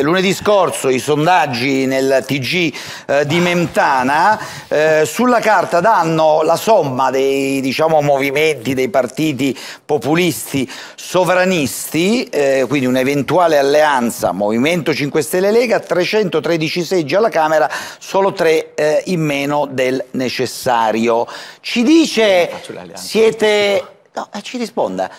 Lunedì scorso i sondaggi nel TG eh, di Mentana eh, sulla carta danno la somma dei diciamo, movimenti dei partiti populisti sovranisti, eh, quindi un'eventuale alleanza Movimento 5 Stelle Lega, 313 seggi alla Camera, solo 3 eh, in meno del necessario. Ci dice siete... No, eh, ci risponda.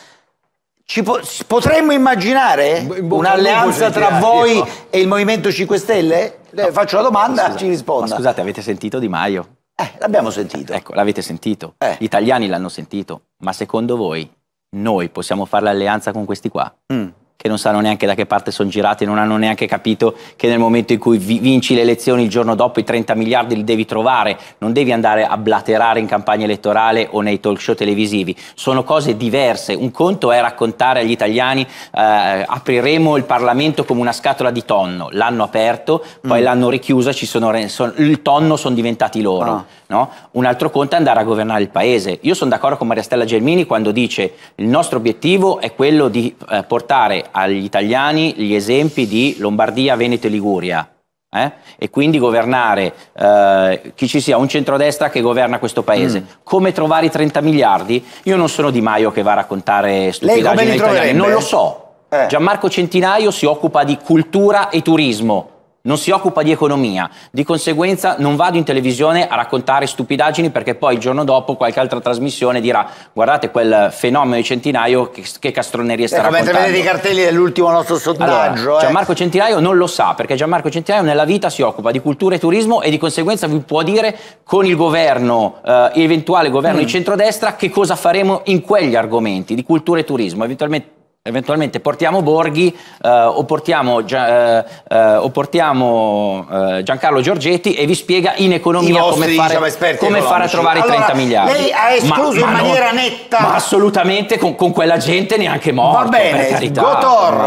Po potremmo immaginare un'alleanza tra voi ecco. e il Movimento 5 Stelle? No. Faccio la domanda, ci risponda. Ma scusate, avete sentito Di Maio? Eh, l'abbiamo sentito. ecco, l'avete sentito. Eh. Gli italiani l'hanno sentito. Ma secondo voi, noi possiamo fare l'alleanza con questi qua? Mm che non sanno neanche da che parte sono girati, non hanno neanche capito che nel momento in cui vinci le elezioni il giorno dopo i 30 miliardi li devi trovare, non devi andare a blaterare in campagna elettorale o nei talk show televisivi, sono cose diverse. Un conto è raccontare agli italiani eh, apriremo il Parlamento come una scatola di tonno, l'hanno aperto, poi mm. l'hanno richiusa, sono, son, il tonno sono diventati loro. Ah. No? Un altro conto è andare a governare il paese. Io sono d'accordo con Maria Stella Gelmini quando dice il nostro obiettivo è quello di eh, portare agli italiani gli esempi di Lombardia, Veneto e Liguria. Eh? E quindi governare eh, chi ci sia un centrodestra che governa questo paese. Mm. Come trovare i 30 miliardi? Io non sono Di Maio che va a raccontare stupidaggini italiane, non lo so. Eh. Gianmarco Centinaio si occupa di cultura e turismo non si occupa di economia, di conseguenza non vado in televisione a raccontare stupidaggini perché poi il giorno dopo qualche altra trasmissione dirà guardate quel fenomeno di Centinaio che, che castronerie sta eh, raccontando. Mentre vedete i cartelli dell'ultimo nostro sondaggio. Allora, eh. Gianmarco Centinaio non lo sa perché Gianmarco Centinaio nella vita si occupa di cultura e turismo e di conseguenza vi può dire con il governo, eh, eventuale governo mm. di centrodestra, che cosa faremo in quegli argomenti di cultura e turismo, eventualmente Eventualmente portiamo Borghi eh, o portiamo, Gia, eh, eh, o portiamo eh, Giancarlo Giorgetti e vi spiega in economia nostri, come fare, diciamo, come fare a trovare allora, i 30 miliardi. Lei ha escluso ma, in ma maniera non, netta. Ma assolutamente con, con, quella gente neanche morto. Va bene, per carità. Gotor.